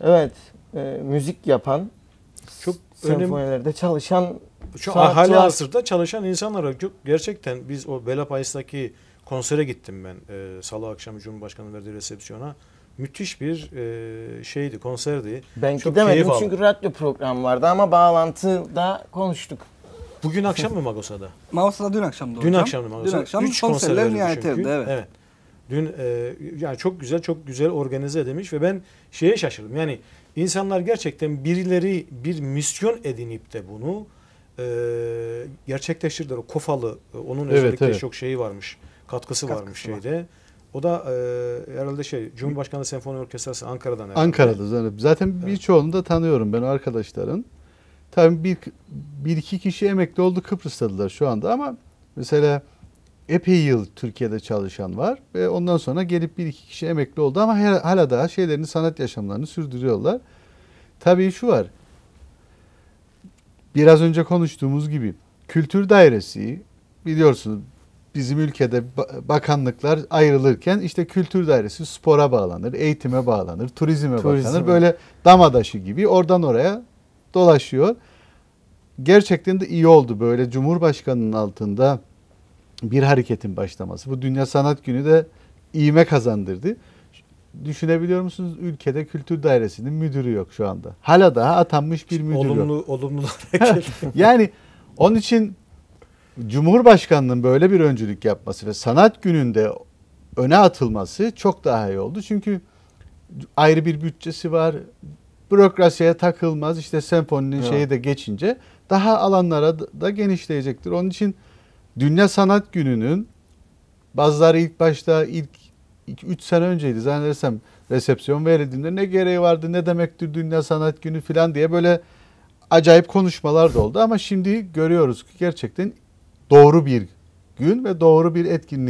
Evet, e, müzik yapan, çok senfonilerde önemli. çalışan şu sanatçılar... ahali asırda çalışan insanlar çok gerçekten biz o Bela Belapais'taki konsere gittim ben. E, Salı akşamı Cumhurbaşkanı verdiği resepsiyona. Müthiş bir e, şeydi, konserdi. Ben çok gidemedim çünkü radyo program vardı ama bağlantıda konuştuk. Bugün akşam mı Magosa'da? Magosa'da dün akşamdı hocam. Dün akşamdı Magosa'da. Dün akşam Üç konserler nihayet evet. evet. Dün e, yani çok güzel çok güzel organize edilmiş ve ben şeye şaşırdım. Yani insanlar gerçekten birileri bir misyon edinip de bunu e, gerçekleştirdiler. O Kofalı e, onun özellikle evet. çok şeyi varmış. Katkısı, katkısı varmış var. şeyde. O da e, herhalde şey Cumhurbaşkanı Senfoni Orkestrası Ankara'dan herhalde. Ankara'da zaten. Zaten evet. birçoğunu da tanıyorum ben arkadaşların. Tabii bir, bir iki kişi emekli oldu Kıbrıs'tadılar şu anda ama mesela epey yıl Türkiye'de çalışan var ve ondan sonra gelip bir iki kişi emekli oldu ama hala daha şeylerini sanat yaşamlarını sürdürüyorlar. Tabii şu var. Biraz önce konuştuğumuz gibi Kültür Dairesi biliyorsunuz bizim ülkede bakanlıklar ayrılırken işte Kültür Dairesi spora bağlanır, eğitime bağlanır, turizme Turizm. bağlanır. Böyle damadaşı gibi oradan oraya dolaşıyor. Gerçekten de iyi oldu böyle Cumhurbaşkanının altında bir hareketin başlaması. Bu Dünya Sanat Günü de iğme kazandırdı. Düşünebiliyor musunuz? Ülkede Kültür Dairesi'nin müdürü yok şu anda. Hala daha atanmış bir işte müdür olumlu, yok. Olumlu hareket. yani onun için Cumhurbaşkanının böyle bir öncülük yapması ve sanat gününde öne atılması çok daha iyi oldu. Çünkü ayrı bir bütçesi var. Bürokrasiye takılmaz. İşte senfoninin evet. şeyi de geçince daha alanlara da genişleyecektir. Onun için Dünya Sanat Günü'nün bazıları ilk başta ilk 3 sene önceydi zannedersem resepsiyon verildiğinde ne gereği vardı ne demektir Dünya Sanat Günü falan diye böyle acayip konuşmalar da oldu ama şimdi görüyoruz ki gerçekten doğru bir gün ve doğru bir etkinlik.